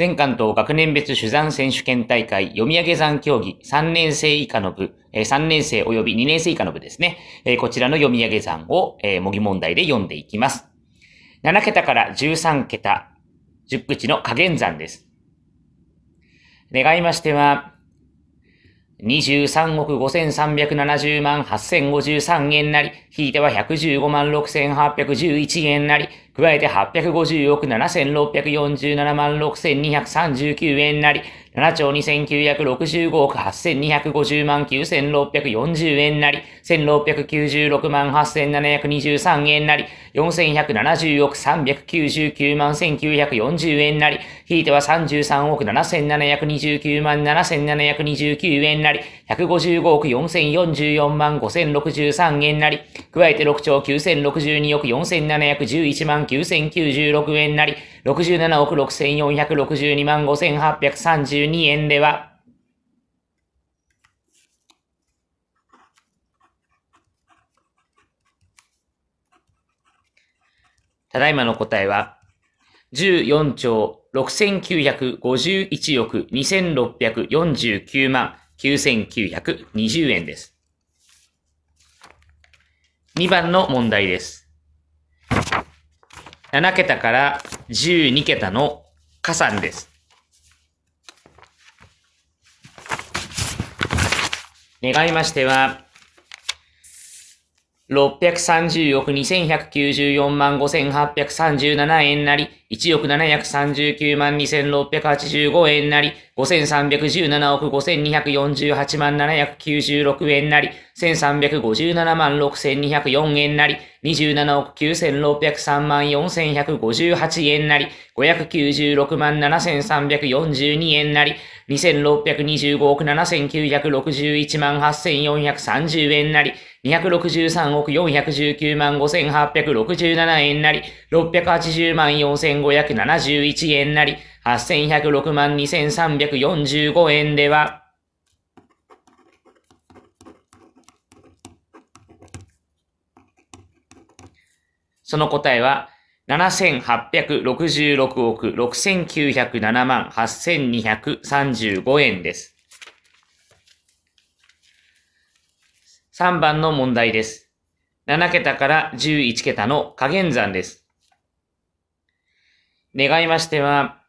全関東学年別取算選手権大会読み上げ算競技3年生以下の部、3年生及び2年生以下の部ですね。こちらの読み上げ算を模擬問題で読んでいきます。7桁から13桁、10口の加減算です。願いましては、23億5370万8053円なり、引いては115万6811円なり、加えて850億7647万6239円なり、7兆2965億8250万9640円なり、1696万8723円なり、4170億399万1940円なり、引いては33億7729万7729円なり、155億4044万5063円なり、加えて6兆9062億4711万9 0 9 6円なり、67億6,462万5,832円では、ただいまの答えは、14兆6951億2649万9920円です。2番の問題です。7桁から12桁の加算です。願いましては、630億2194万5837円なり、1億739万2685円なり、5317億5248万796円なり、1357万6204円なり、27億9603万4158円なり、596万7342円なり、2625億7961万8430円なり、263億419万5867円なり、680万4571円なり、8106万2345円では、その答えは、7866億6907万8235円です。3番の問題です。7桁から11桁の加減算です。願いましては、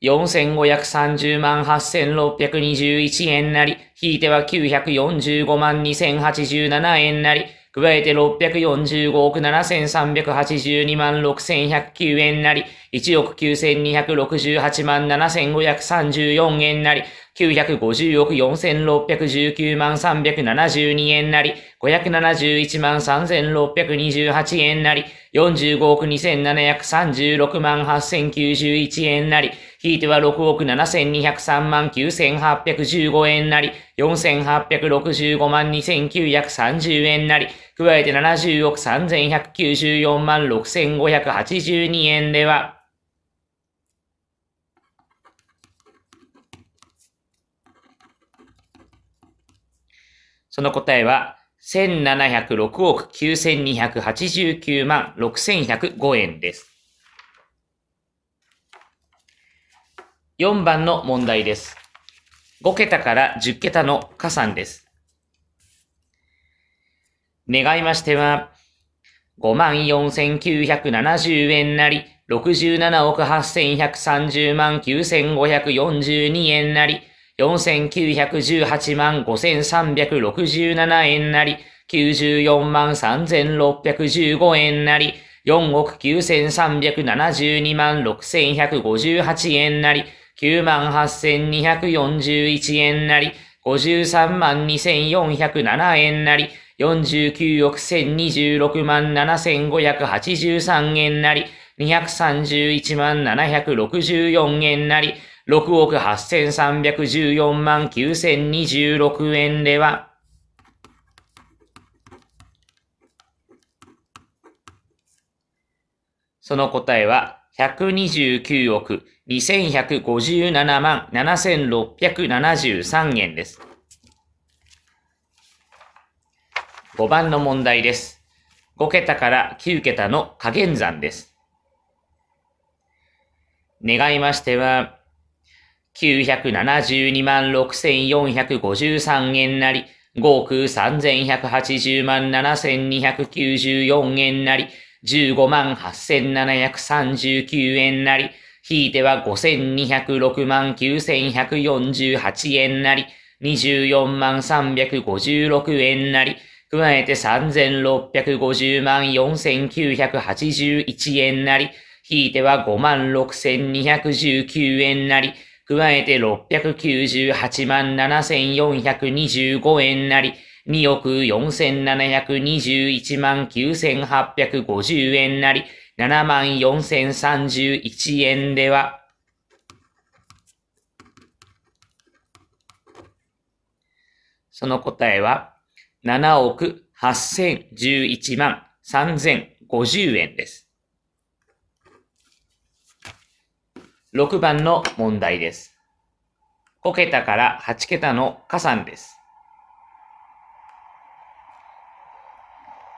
4530万8621円なり、引いては945万2087円なり、加えて645億7382万6109円なり、1億9268万7534円なり、950億4619万372円なり、571万3628円なり、45億2736万8091円なり、引いては6億7203万9815円なり、4865万2930円なり、加えて70億3194万6582円では、その答えは、1706億9289万6105円です。4番の問題です。5桁から10桁の加算です。願いましては、54,970円なり、67億8130万9542円なり、4918万5367円なり、94万3615円なり、4億9372万6158円なり、9万8241円なり、53万2407円なり、49億1026万7583円なり、231万764円なり、6億8314万9026円では、その答えは、129億2157万7673円です。5番の問題です。5桁から9桁の加減算です。願いましては、972万6453円なり、5億3180万7294円なり、15万8739円なり、ひいては5206万9148円なり、24万356円なり、加えて3650万4981円なり、ひいては5万6219円なり、加えて698万7425円なり、2億4721万9850円なり、7万4031円では、その答えは、7億8011万3050円です。6番の問題です。5桁から8桁の加算です。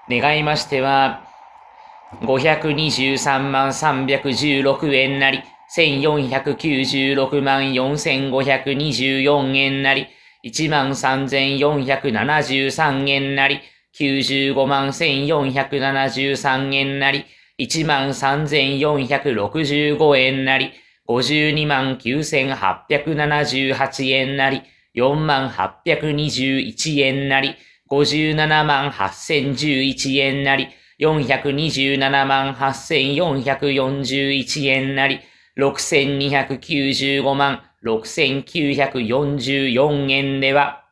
願いましては、523万316円なり、1496万4524円なり、1万3473円なり、95万1473円なり、1万3465円なり、52万9878円なり、4万821円なり、57万8011円なり、427万8441円なり、6295万6944円では、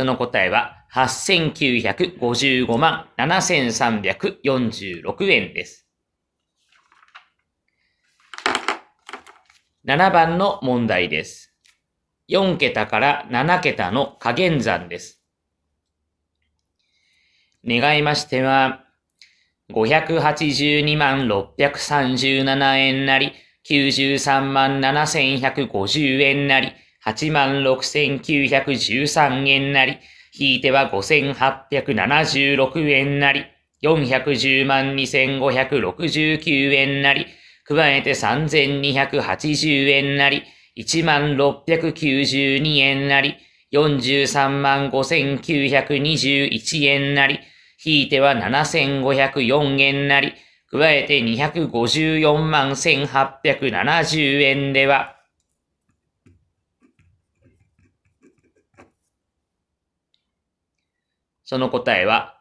その答えは8955万7346円です。7番の問題です。4桁から7桁の加減算です。願いましては、582万637円なり、93万7150円なり、86,913円なり、ひいては5,876円なり、410万2,569円なり、加えて3,280円なり、1692円なり、43万5921円なり、ひいては7504円なり、加えて254万1870円では、その答えは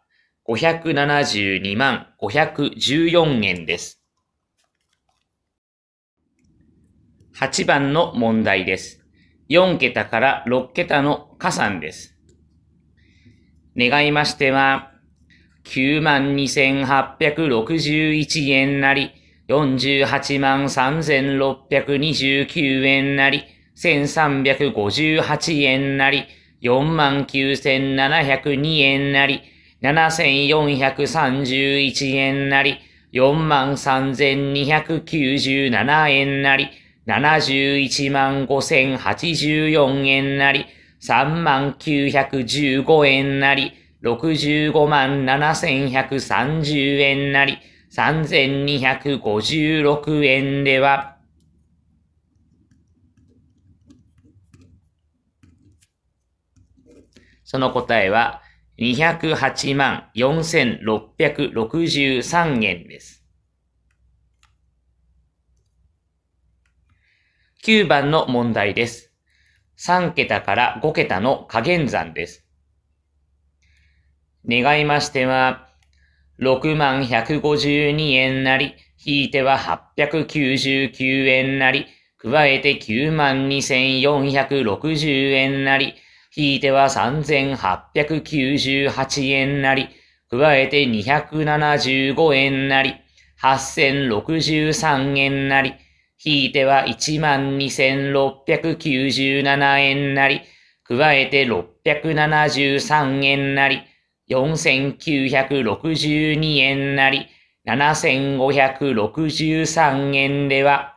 572万514円です。8番の問題です。4桁から6桁の加算です。願いましては、92,861円なり、483,629円なり、1,358円なり、49,702円なり、7,431円なり、43,297円なり、715,084円なり、39,15円なり、657,130円なり、3,256円では、その答えは208万4663円です。9番の問題です。3桁から5桁の加減算です。願いましては、6万152円なり、引いては899円なり、加えて9万2460円なり、ひいては3898円なり、加えて275円なり、8063円なり、ひいては12,697円なり、加えて673円なり、4,962円なり、7,563円では、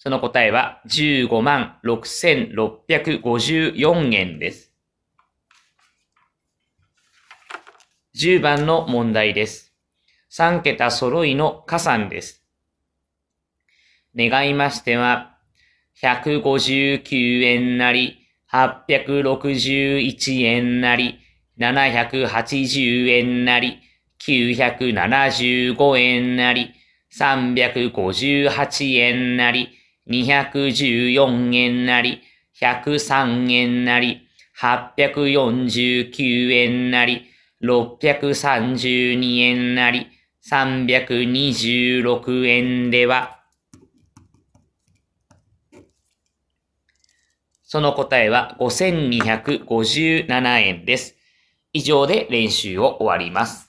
その答えは15万6654円です。10番の問題です。3桁揃いの加算です。願いましては、159円なり、861円なり、780円なり、975円なり、358円なり、214円なり、103円なり、849円なり、632円なり、326円では、その答えは5257円です。以上で練習を終わります。